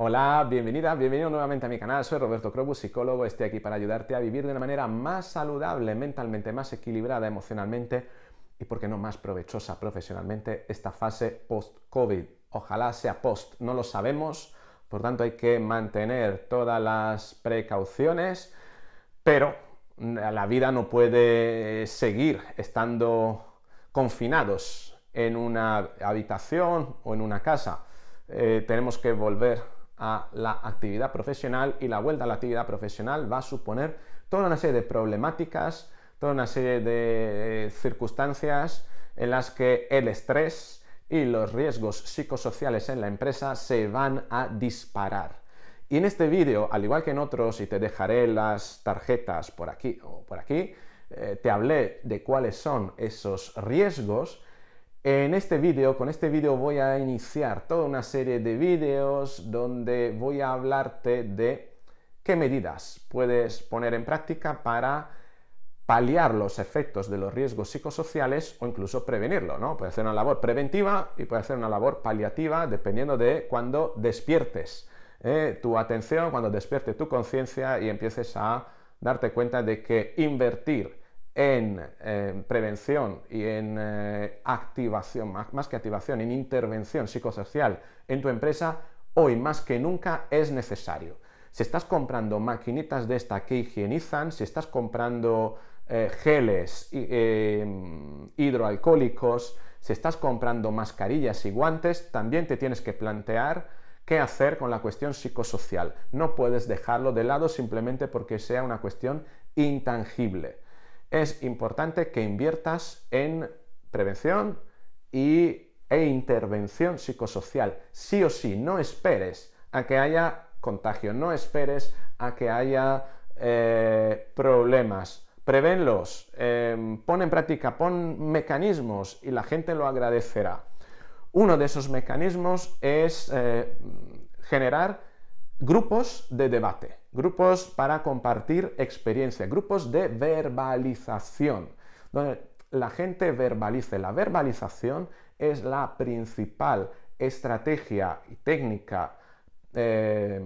Hola, bienvenida, bienvenido nuevamente a mi canal. Soy Roberto Crobus, psicólogo. Estoy aquí para ayudarte a vivir de una manera más saludable mentalmente, más equilibrada emocionalmente y, por qué no, más provechosa profesionalmente esta fase post-COVID. Ojalá sea post, no lo sabemos. Por tanto, hay que mantener todas las precauciones, pero la vida no puede seguir estando confinados en una habitación o en una casa. Eh, tenemos que volver a la actividad profesional y la vuelta a la actividad profesional va a suponer toda una serie de problemáticas, toda una serie de eh, circunstancias en las que el estrés y los riesgos psicosociales en la empresa se van a disparar. Y en este vídeo, al igual que en otros, y te dejaré las tarjetas por aquí o por aquí, eh, te hablé de cuáles son esos riesgos en este vídeo, con este vídeo voy a iniciar toda una serie de vídeos donde voy a hablarte de qué medidas puedes poner en práctica para paliar los efectos de los riesgos psicosociales o incluso prevenirlo, ¿no? Puede hacer una labor preventiva y puede hacer una labor paliativa dependiendo de cuando despiertes ¿eh? tu atención, cuando despierte tu conciencia y empieces a darte cuenta de que invertir en eh, prevención y en eh, activación, más, que activación, en intervención psicosocial en tu empresa, hoy más que nunca es necesario. Si estás comprando maquinitas de esta que higienizan, si estás comprando eh, geles em, hidroalcohólicos, si estás comprando mascarillas y guantes, también te tienes que plantear qué hacer con la cuestión psicosocial. No puedes dejarlo de lado simplemente porque sea una cuestión intangible es importante que inviertas en prevención y, e intervención psicosocial. Sí o sí, no esperes a que haya contagio, no esperes a que haya eh, problemas. Prevenlos, em, pon en práctica, pon mecanismos y la gente lo agradecerá. Uno de esos mecanismos es eh, generar grupos de debate grupos para compartir experiencia, grupos de verbalización, donde la gente verbalice. La verbalización es la principal estrategia y técnica eh,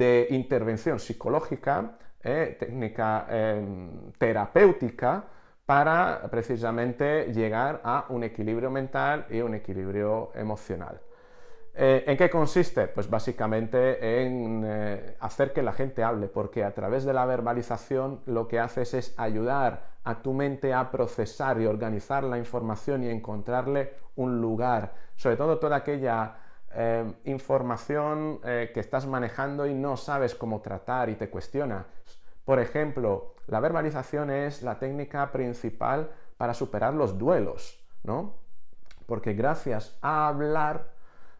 de intervención psicológica, eh, técnica eh, terapéutica, para precisamente llegar a un equilibrio mental y un equilibrio emocional. Eh, ¿En qué consiste? Pues básicamente en eh, hacer que la gente hable, porque a través de la verbalización lo que haces es ayudar a tu mente a procesar y organizar la información y encontrarle un lugar, sobre todo toda aquella eh, información que estás manejando y no sabes cómo tratar y te cuestiona. Por ejemplo, la verbalización es la técnica principal para superar los duelos, ¿no? Porque gracias a hablar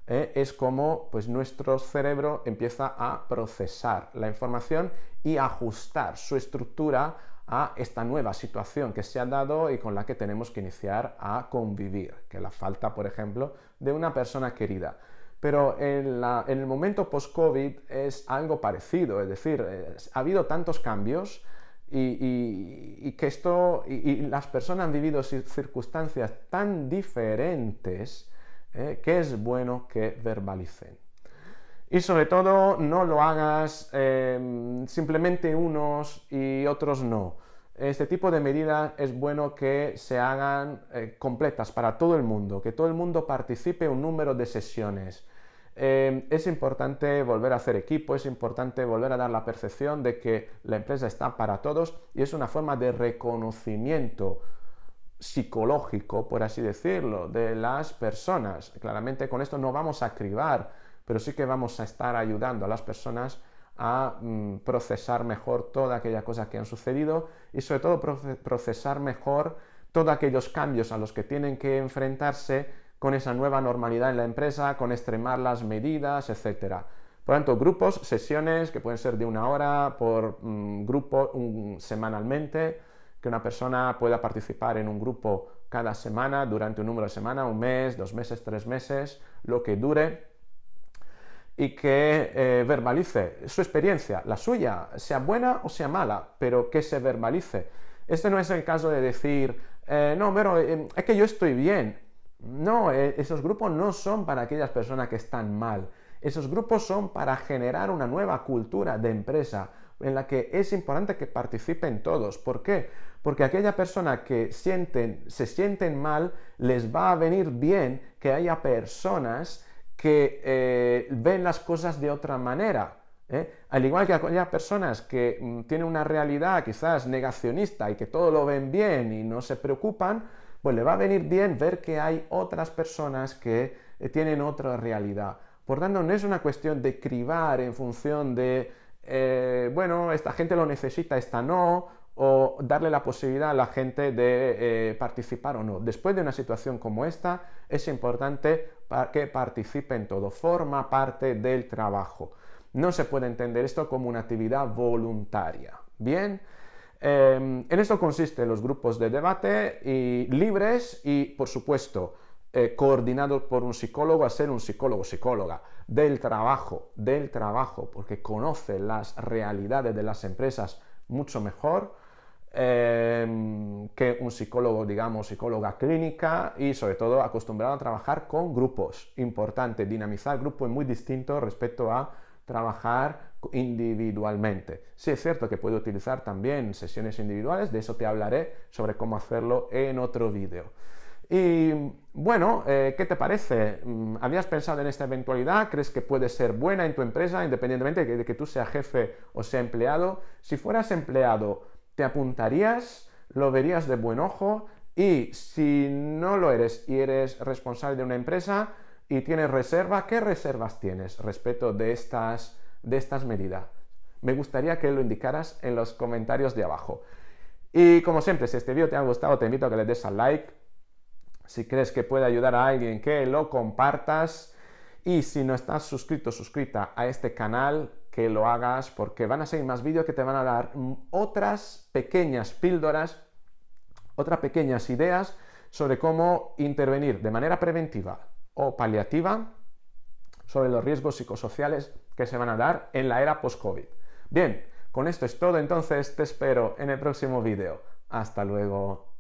¿eh? es como pues, nuestro cerebro empieza a procesar la información y ajustar su estructura a esta nueva situación que se ha dado y con la que tenemos que iniciar a convivir, que la falta, por ejemplo, de una persona querida. Pero en, el momento post-COVID es algo parecido, es decir, ha habido tantos cambios y, que esto, y, las personas han vivido circunstancias tan diferentes ¿eh? que es bueno que verbalicen. Y sobre todo, no lo hagas em, simplemente unos y otros no. Este tipo de medidas es bueno que se hagan eh, completas para todo el mundo, que todo el mundo participe un número de sesiones. Em, es importante volver a hacer equipo, es importante volver a dar la percepción de que la empresa está para todos y es una forma de reconocimiento psicológico, por así decirlo, de las personas. Claramente con esto no vamos a cribar, pero sí que vamos a estar ayudando a las personas a mm, procesar mejor toda aquella cosa que han sucedido y sobre todo procesar mejor todos aquellos cambios a los que tienen que enfrentarse con esa nueva normalidad en la empresa, con extremar las medidas, etcétera. Por tanto, grupos, sesiones que pueden ser de una hora por mm, grupo semanalmente, que una persona pueda participar en un grupo cada semana, durante un número de semana, un mes, dos meses, tres meses, lo que dure, y que eh, verbalice su experiencia, la suya, sea buena o sea mala, pero que se verbalice. Este no es el caso de decir, eh, no, pero eh, es que yo estoy bien. No, esos grupos no son para aquellas personas que están mal. Esos grupos son para generar una nueva cultura de empresa, en la que es importante que participen todos. ¿Por qué? Porque aquella persona que se sienten mal, les va a venir bien que haya personas que eh, ven las cosas de otra manera. ¿eh? Al igual que aquellas personas que mm, tienen una realidad quizás negacionista y que todo lo ven bien y no se preocupan, pues le va a venir bien ver que hay otras personas que eh, tienen otra realidad. Por tanto, no es una cuestión de cribar en función de eh, bueno, esta gente lo necesita, esta no, o darle la posibilidad a la gente de eh, participar o no. Después de una situación como esta, es importante que que en todo, forma parte del trabajo. No se puede entender esto como una actividad voluntaria. Bien, em, en esto consisten los grupos de debate y libres y, por supuesto, eh, coordinado por un psicólogo a ser un psicólogo, psicóloga del trabajo, del trabajo, porque conoce las realidades de las empresas mucho mejor em, que un psicólogo, digamos, psicóloga clínica y sobre todo acostumbrado a trabajar con grupos. Importante, dinamizar grupos es muy distinto respecto a trabajar individualmente. Sí es cierto que puede utilizar también sesiones individuales, de eso te hablaré sobre cómo hacerlo en otro vídeo. Y bueno, eh, ¿qué te parece? Mm, ¿Habías pensado en esta eventualidad? ¿Crees que puede ser buena en tu empresa, independientemente de que, tú seas jefe o sea empleado? Si fueras empleado, ¿te apuntarías? ¿Lo verías de buen ojo? Y si no lo eres y eres responsable de una empresa y tienes reserva, ¿qué reservas tienes respecto de estas, de estas medidas? Me gustaría que lo indicaras en los comentarios de abajo. Y como siempre, si este vídeo te ha gustado, te invito a que le des al like si crees que puede ayudar a alguien, que lo compartas. Y si no estás suscrito, suscrita a este canal, que lo hagas porque van a seguir más vídeos que te van a dar otras pequeñas píldoras, otras pequeñas ideas sobre cómo intervenir de manera preventiva o paliativa sobre los riesgos psicosociales que se van a dar en la era post-COVID. Bien, con esto es todo entonces, te espero en el próximo vídeo. Hasta luego.